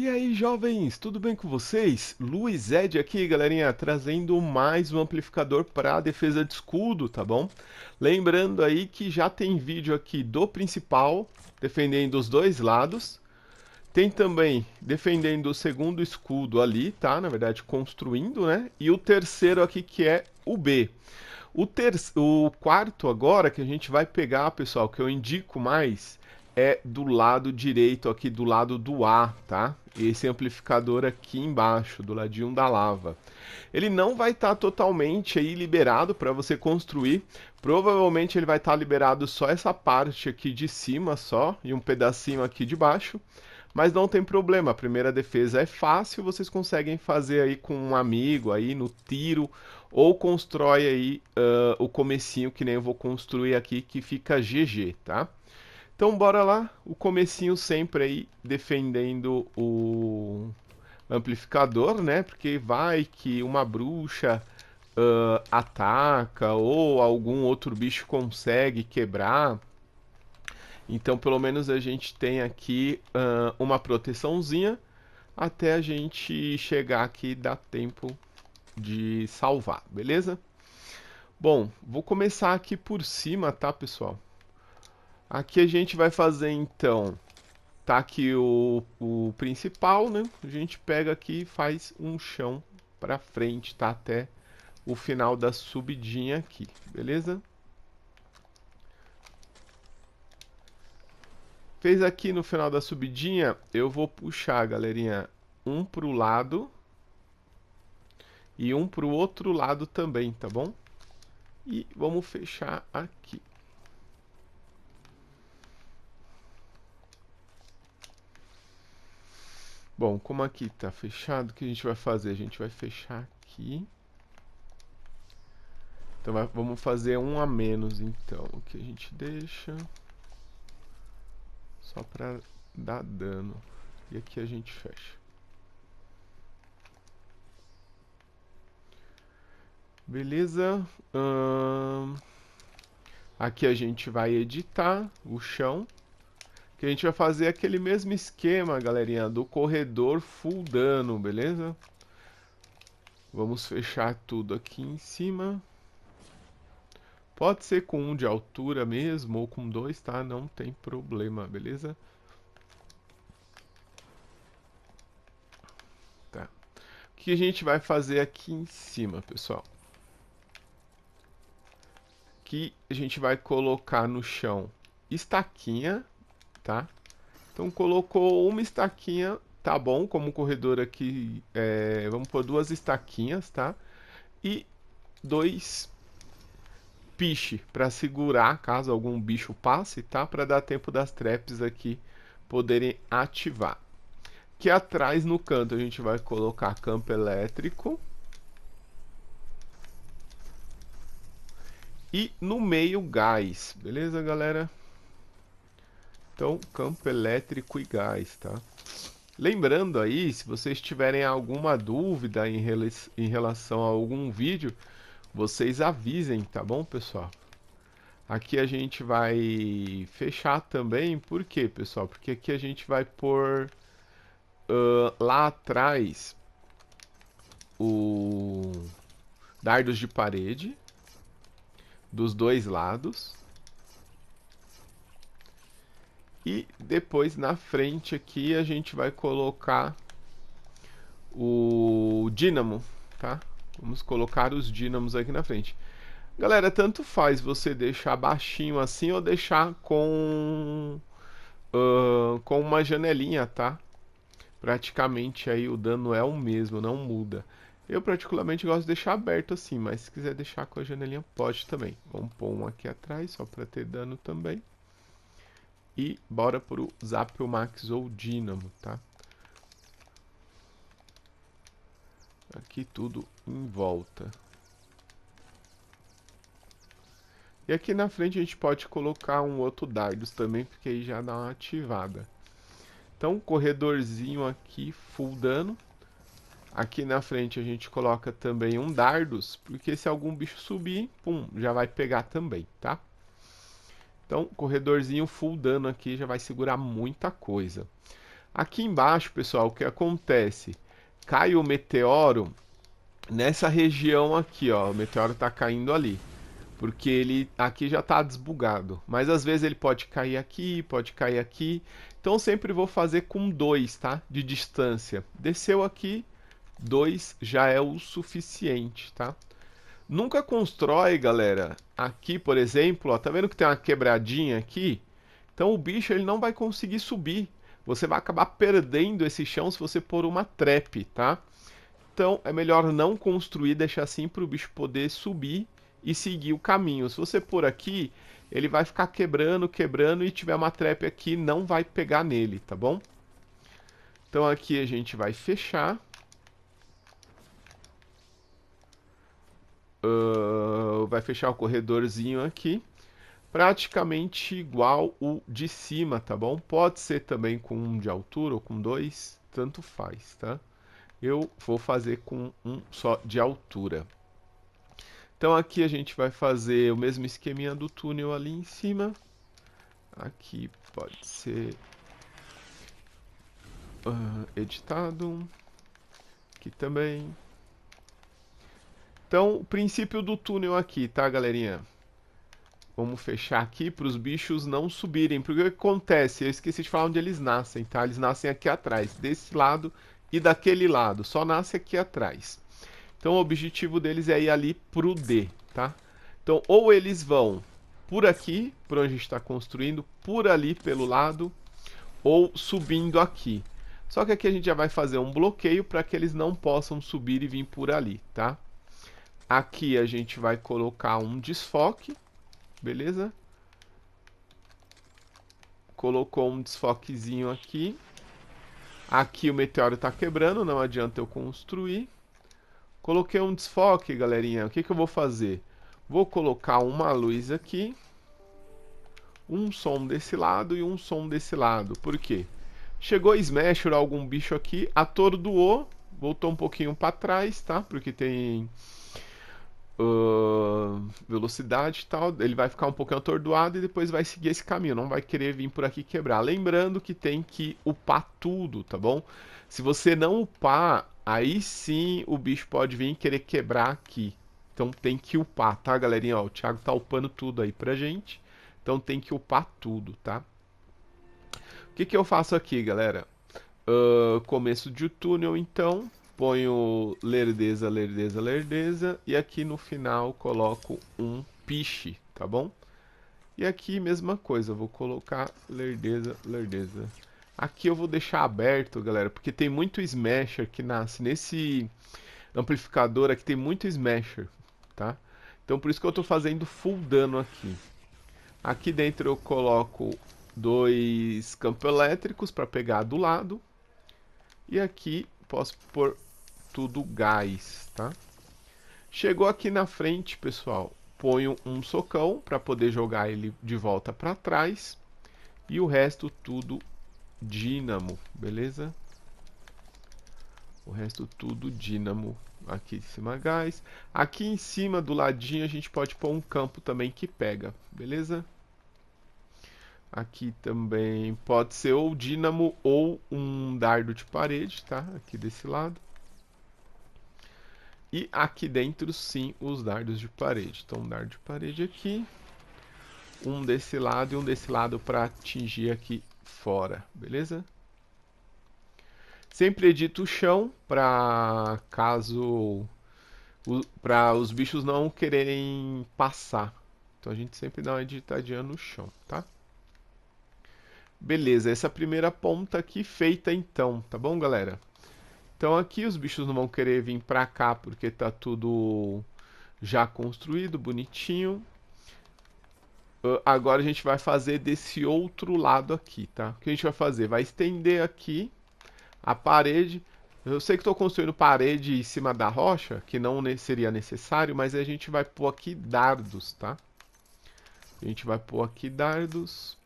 E aí, jovens, tudo bem com vocês? Luiz Ed aqui, galerinha, trazendo mais um amplificador para defesa de escudo, tá bom? Lembrando aí que já tem vídeo aqui do principal, defendendo os dois lados. Tem também defendendo o segundo escudo ali, tá? Na verdade, construindo, né? E o terceiro aqui que é o B. O, ter... o quarto agora que a gente vai pegar, pessoal, que eu indico mais, é do lado direito, aqui do lado do A, tá? Esse amplificador aqui embaixo, do ladinho da lava. Ele não vai estar tá totalmente aí liberado para você construir. Provavelmente ele vai estar tá liberado só essa parte aqui de cima só e um pedacinho aqui de baixo. Mas não tem problema, a primeira defesa é fácil, vocês conseguem fazer aí com um amigo aí no tiro ou constrói aí uh, o comecinho que nem eu vou construir aqui que fica GG, tá? Então bora lá, o comecinho sempre aí defendendo o amplificador, né? Porque vai que uma bruxa uh, ataca ou algum outro bicho consegue quebrar. Então, pelo menos a gente tem aqui uh, uma proteçãozinha até a gente chegar aqui e dar tempo de salvar, beleza? Bom, vou começar aqui por cima, tá, pessoal? Aqui a gente vai fazer então, tá aqui o, o principal, né? A gente pega aqui e faz um chão para frente, tá? Até o final da subidinha aqui, beleza? Fez aqui no final da subidinha, eu vou puxar, galerinha, um pro lado e um pro outro lado também, tá bom? E vamos fechar aqui. Bom, como aqui está fechado, o que a gente vai fazer? A gente vai fechar aqui. Então vai, vamos fazer um a menos, então. O que a gente deixa... Só para dar dano. E aqui a gente fecha. Beleza. Hum, aqui a gente vai editar o chão. Que a gente vai fazer aquele mesmo esquema, galerinha, do corredor full dano, beleza? Vamos fechar tudo aqui em cima. Pode ser com um de altura mesmo, ou com dois, tá? Não tem problema, beleza? Tá. O que a gente vai fazer aqui em cima, pessoal? Aqui a gente vai colocar no chão estaquinha tá? Então colocou uma estaquinha, tá bom, como corredor aqui, é, vamos por duas estaquinhas, tá? E dois piche para segurar caso algum bicho passe, tá? Para dar tempo das traps aqui poderem ativar. Que atrás no canto a gente vai colocar campo elétrico. E no meio gás, beleza galera? Então, campo elétrico e gás, tá? Lembrando aí, se vocês tiverem alguma dúvida em, rel em relação a algum vídeo, vocês avisem, tá bom, pessoal? Aqui a gente vai fechar também, por quê, pessoal? Porque aqui a gente vai pôr uh, lá atrás o dardos de parede dos dois lados. E depois na frente aqui a gente vai colocar o dínamo, tá? Vamos colocar os dínamos aqui na frente. Galera, tanto faz você deixar baixinho assim ou deixar com, uh, com uma janelinha, tá? Praticamente aí o dano é o mesmo, não muda. Eu particularmente gosto de deixar aberto assim, mas se quiser deixar com a janelinha pode também. Vamos pôr um aqui atrás, só para ter dano também. E bora pro Zapio Max ou Dynamo, tá? Aqui tudo em volta. E aqui na frente a gente pode colocar um outro Dardos também, porque aí já dá uma ativada. Então, um corredorzinho aqui, full dano. Aqui na frente a gente coloca também um Dardos, porque se algum bicho subir, pum, já vai pegar também, tá? Então, corredorzinho full dano aqui já vai segurar muita coisa. Aqui embaixo, pessoal, o que acontece? Cai o meteoro nessa região aqui, ó. O meteoro tá caindo ali. Porque ele aqui já tá desbugado. Mas às vezes ele pode cair aqui, pode cair aqui. Então sempre vou fazer com 2, tá? De distância. Desceu aqui, 2 já é o suficiente, tá? Nunca constrói, galera. Aqui, por exemplo, ó, tá vendo que tem uma quebradinha aqui? Então o bicho ele não vai conseguir subir. Você vai acabar perdendo esse chão se você pôr uma trap, tá? Então é melhor não construir, deixar assim para o bicho poder subir e seguir o caminho. Se você pôr aqui, ele vai ficar quebrando, quebrando e tiver uma trap aqui, não vai pegar nele, tá bom? Então aqui a gente vai fechar. uh, vai fechar o corredorzinho aqui, praticamente igual o de cima, tá bom? Pode ser também com um de altura ou com dois, tanto faz, tá? Eu vou fazer com um só de altura. Então aqui a gente vai fazer o mesmo esqueminha do túnel ali em cima. Aqui pode ser uh, editado. Aqui também. Então, o princípio do túnel aqui, tá, galerinha? Vamos fechar aqui para os bichos não subirem. Porque o que acontece? Eu esqueci de falar onde eles nascem, tá? Eles nascem aqui atrás, desse lado e daquele lado. Só nasce aqui atrás. Então, o objetivo deles é ir ali pro D, tá? Então, ou eles vão por aqui, por onde a gente está construindo, por ali pelo lado, ou subindo aqui. Só que aqui a gente já vai fazer um bloqueio para que eles não possam subir e vir por ali, tá? Aqui a gente vai colocar um desfoque, beleza? Colocou um desfoquezinho aqui. Aqui o meteoro está quebrando, não adianta eu construir. Coloquei um desfoque, galerinha. O que, que eu vou fazer? Vou colocar uma luz aqui. Um som desse lado e um som desse lado. Por quê? Chegou Smasher, algum bicho aqui, atordoou, voltou um pouquinho para trás, tá? Porque tem uh, velocidade e tal, ele vai ficar um pouquinho atordoado e depois vai seguir esse caminho, não vai querer vir por aqui quebrar. Lembrando que tem que upar tudo, tá bom? Se você não upar, aí sim o bicho pode vir querer quebrar aqui. Então tem que upar, tá, galerinha? Ó, o Thiago tá upando tudo aí pra gente. Então tem que upar tudo, tá? O que, que eu faço aqui, galera? Uh, começo de túnel, então ponho lerdeza, lerdeza, lerdeza e aqui no final coloco um piche, tá bom? E aqui mesma coisa, vou colocar lerdeza, lerdeza. Aqui eu vou deixar aberto, galera, porque tem muito smasher que nasce nesse amplificador aqui, tem muito smasher, tá? Então por isso que eu estou fazendo full dano aqui. Aqui dentro eu coloco dois campos elétricos para pegar do lado. E aqui posso pôr posto do gás, tá? Chegou aqui na frente, pessoal, ponho um socão para poder jogar ele de volta para trás e o resto tudo dínamo, beleza? O resto tudo dínamo aqui em cima gás. Aqui em cima do ladinho a gente pode pôr um campo também que pega, beleza? Aqui também pode ser ou dínamo ou um dardo de parede, tá? Aqui desse lado. E aqui dentro, sim, os dardos de parede. Então, um dardo de parede aqui. Um desse lado e um desse lado para atingir aqui fora, beleza? Sempre edito o chão para caso para os bichos não quererem passar. Então a gente sempre dá uma editadinha no chão, tá? Beleza, essa primeira ponta aqui feita então, tá bom, galera? Então aqui os bichos não vão querer vir para cá porque está tudo já construído, bonitinho. Ah, agora a gente vai fazer desse outro lado aqui, tá? O que a gente vai fazer? Vai estender aqui a parede. Eu sei que estou construindo parede em cima da rocha, que não seria necessário, mas a gente vai pôr aqui dardos, tá? A gente vai pôr aqui dardos.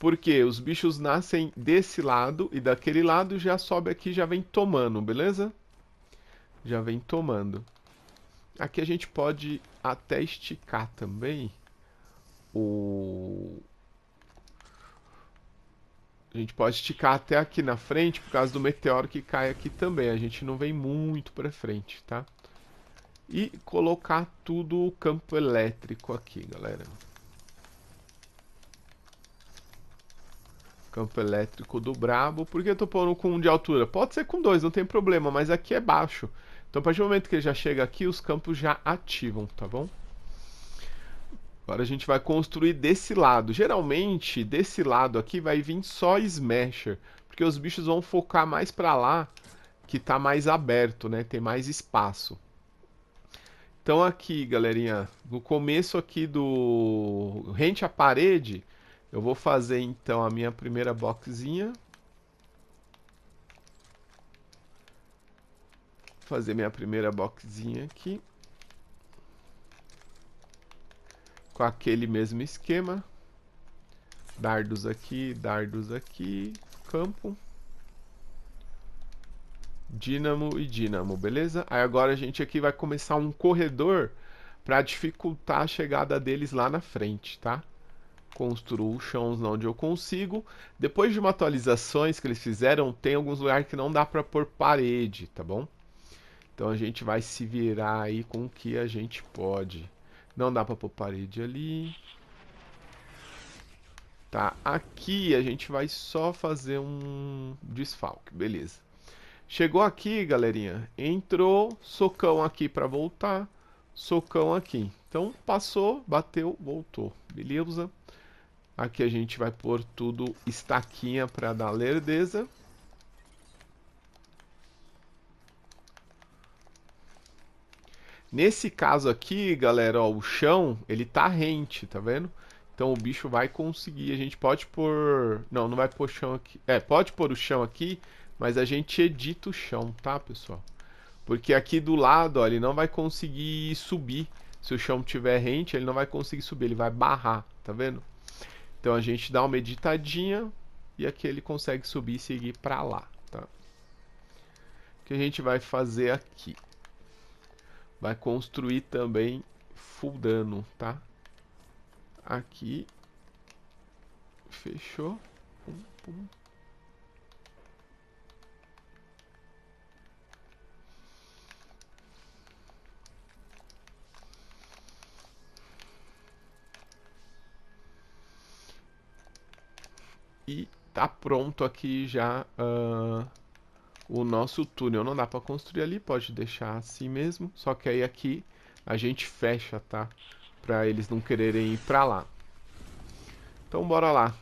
Porque os bichos nascem desse lado e daquele lado já sobe aqui já vem tomando, beleza? Já vem tomando. Aqui a gente pode até esticar também o... A gente pode esticar até aqui na frente por causa do meteoro que cai aqui também. A gente não vem muito para frente, tá? E colocar tudo o campo elétrico aqui, galera. Campo elétrico do brabo. Por que eu tô pondo com um de altura? Pode ser com dois, não tem problema, mas aqui é baixo. Então, a partir do momento que ele já chega aqui, os campos já ativam, tá bom? Agora a gente vai construir desse lado. Geralmente, desse lado aqui vai vir só Smasher, porque os bichos vão focar mais pra lá, que tá mais aberto, né? Tem mais espaço. Então aqui, galerinha, no começo aqui do... Rente à parede, eu vou fazer então a minha primeira boxinha. Fazer minha primeira boxinha aqui. Com aquele mesmo esquema. Dardos aqui, dardos aqui, campo. Dínamo e dínamo, beleza? Aí agora a gente aqui vai começar um corredor para dificultar a chegada deles lá na frente, tá? constructions onde eu consigo. Depois de uma atualizações que eles fizeram, tem alguns lugares que não dá para pôr parede, tá bom? Então a gente vai se virar aí com o que a gente pode. Não dá para pôr parede ali. Tá, aqui a gente vai só fazer um desfalque, beleza. Chegou aqui, galerinha. Entrou, socão aqui para voltar, socão aqui. Então passou, bateu, voltou. Beleza? Aqui a gente vai pôr tudo estaquinha para dar lerdeza. Nesse caso aqui, galera, ó, o chão, ele tá rente, tá vendo? Então o bicho vai conseguir, a gente pode pôr... Não, não vai pôr chão aqui. É, pode pôr o chão aqui, mas a gente edita o chão, tá, pessoal? Porque aqui do lado, ó, ele não vai conseguir subir. Se o chão tiver rente, ele não vai conseguir subir, ele vai barrar, tá vendo? Então a gente dá uma meditadinha e aqui ele consegue subir e seguir para lá, tá? O que a gente vai fazer aqui? Vai construir também full dano, tá? Aqui. Fechou. Pum, pum, E tá pronto aqui já uh, o nosso túnel. Não dá para construir ali, pode deixar assim mesmo. Só que aí aqui a gente fecha, tá? Pra eles não quererem ir pra lá. Então bora lá.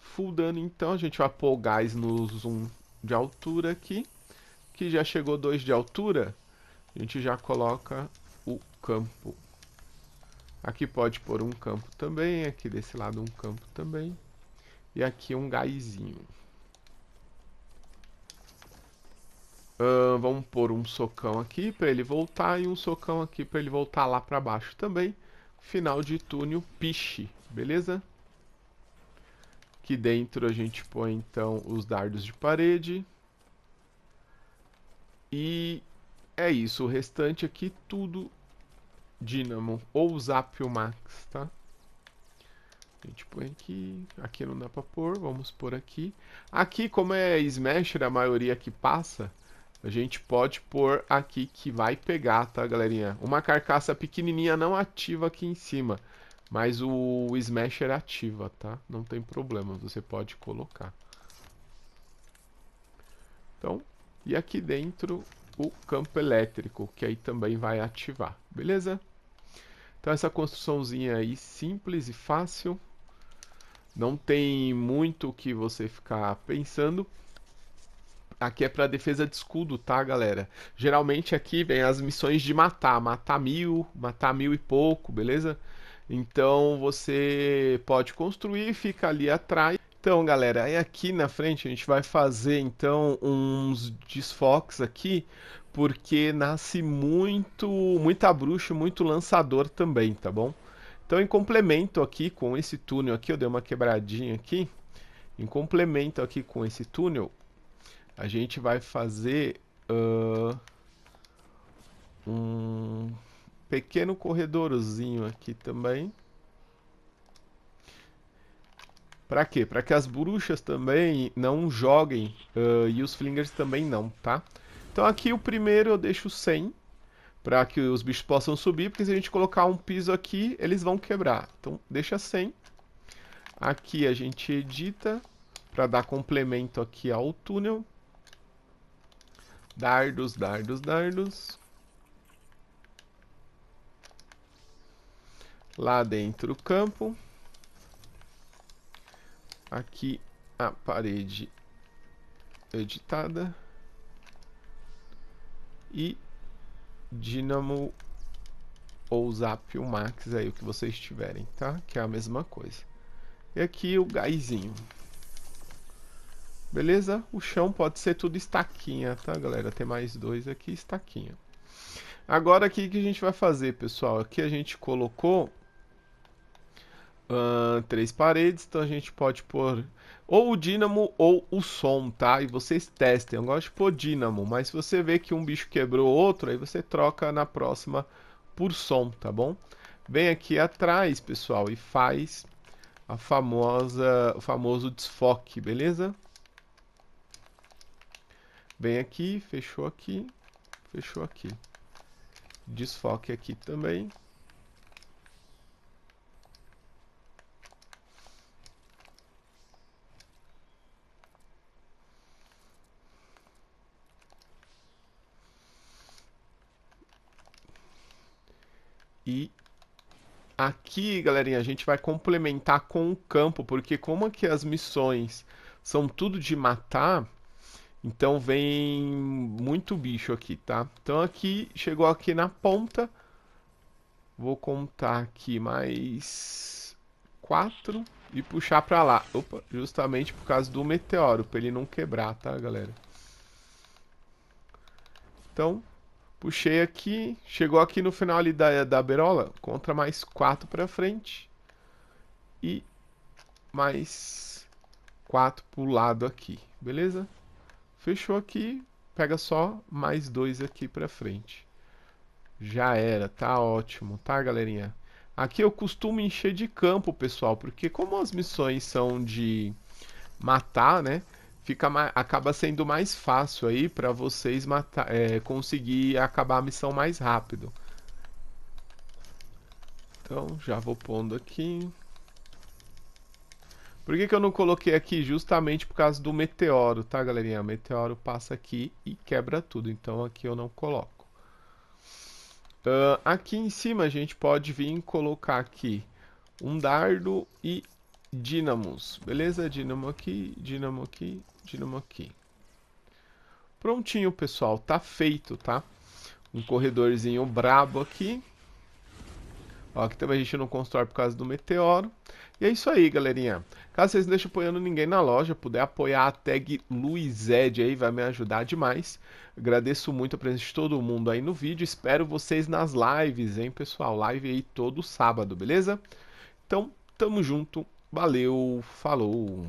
Full dano então, a gente vai pôr o gás no zoom de altura aqui. Que já chegou 2 de altura. A gente já coloca o campo. Aqui pode pôr um campo também, aqui desse lado um campo também. E aqui um gásinho. Uh, vamos pôr um socão aqui para ele voltar e um socão aqui para ele voltar lá para baixo também. Final de túnel, piche, beleza? Aqui dentro a gente põe então os dardos de parede. E é isso, o restante aqui tudo dinamo ou Zapio Max, tá? A gente põe aqui, aqui não dá pra pôr, vamos pôr aqui. Aqui, como é Smasher, a maioria que passa, a gente pode pôr aqui que vai pegar, tá, galerinha? Uma carcaça pequenininha não ativa aqui em cima, mas o Smasher ativa, tá? Não tem problema, você pode colocar. Então, e aqui dentro o campo elétrico, que aí também vai ativar, beleza? Então essa construçãozinha aí simples e fácil não tem muito o que você ficar pensando. Aqui é para defesa de escudo, tá, galera? Geralmente aqui vem as missões de matar, matar mil, matar mil e pouco, beleza? Então você pode construir, fica ali atrás. Então, galera, aí aqui na frente a gente vai fazer então uns desfoques aqui, porque nasce muito, muita bruxa, muito lançador também, tá bom? Então, em complemento aqui com esse túnel aqui, eu dei uma quebradinha aqui. Em complemento aqui com esse túnel, a gente vai fazer uh, um pequeno corredorzinho aqui também. Para quê? Para que as bruxas também não joguem uh, e os flingers também não, tá? Então aqui o primeiro eu deixo 100 para que os bichos possam subir, porque se a gente colocar um piso aqui, eles vão quebrar. Então deixa 100. Aqui a gente edita para dar complemento aqui ao túnel. Dardos, dardos, dardos. Lá dentro o campo. Aqui a parede editada. E Dynamo ou Zap Max aí, o que vocês tiverem, tá? Que é a mesma coisa. E aqui o gásinho. Beleza? O chão pode ser tudo estaquinha, tá, galera? Tem mais dois aqui, estaquinha. Agora aqui que a gente vai fazer, pessoal? Aqui a gente colocou uh, três paredes, então a gente pode pôr ou o dínamo ou o som, tá? E vocês testem. Eu gosto de pôr dínamo, mas se você vê que um bicho quebrou outro, aí você troca na próxima por som, tá bom? Vem aqui atrás, pessoal, e faz a famosa, o famoso desfoque, beleza? Vem aqui, fechou aqui, fechou aqui. Desfoque aqui também. E aqui, galerinha, a gente vai complementar com o campo, porque como aqui as missões são tudo de matar, então vem muito bicho aqui, tá? Então aqui, chegou aqui na ponta, vou contar aqui mais quatro e puxar pra lá. Opa, justamente por causa do meteoro, pra ele não quebrar, tá, galera? Então, Puxei aqui, chegou aqui no final ali da, da berola, contra mais 4 para frente e mais 4 para o lado aqui, beleza? Fechou aqui, pega só mais 2 aqui para frente. Já era, tá ótimo, tá galerinha? Aqui eu costumo encher de campo, pessoal, porque como as missões são de matar, né? fica mais, acaba sendo mais fácil aí para vocês matar, é, conseguir acabar a missão mais rápido. Então já vou pondo aqui. Por que, que eu não coloquei aqui? Justamente por causa do meteoro, tá galerinha? O meteoro passa aqui e quebra tudo, então aqui eu não coloco. Uh, aqui em cima a gente pode vir colocar aqui um dardo e dínamos. Beleza? Dínamo aqui, dínamo aqui Tiramos aqui. Prontinho, pessoal. Tá feito, tá? Um corredorzinho brabo aqui. Ó, aqui também a gente não constrói por causa do meteoro. E é isso aí, galerinha. Caso vocês não deixem apoiando ninguém na loja, puder apoiar a tag Luized aí, vai me ajudar demais. Agradeço muito a presença de todo mundo aí no vídeo. Espero vocês nas lives, hein, pessoal? Live aí todo sábado, beleza? Então, tamo junto. Valeu, falou!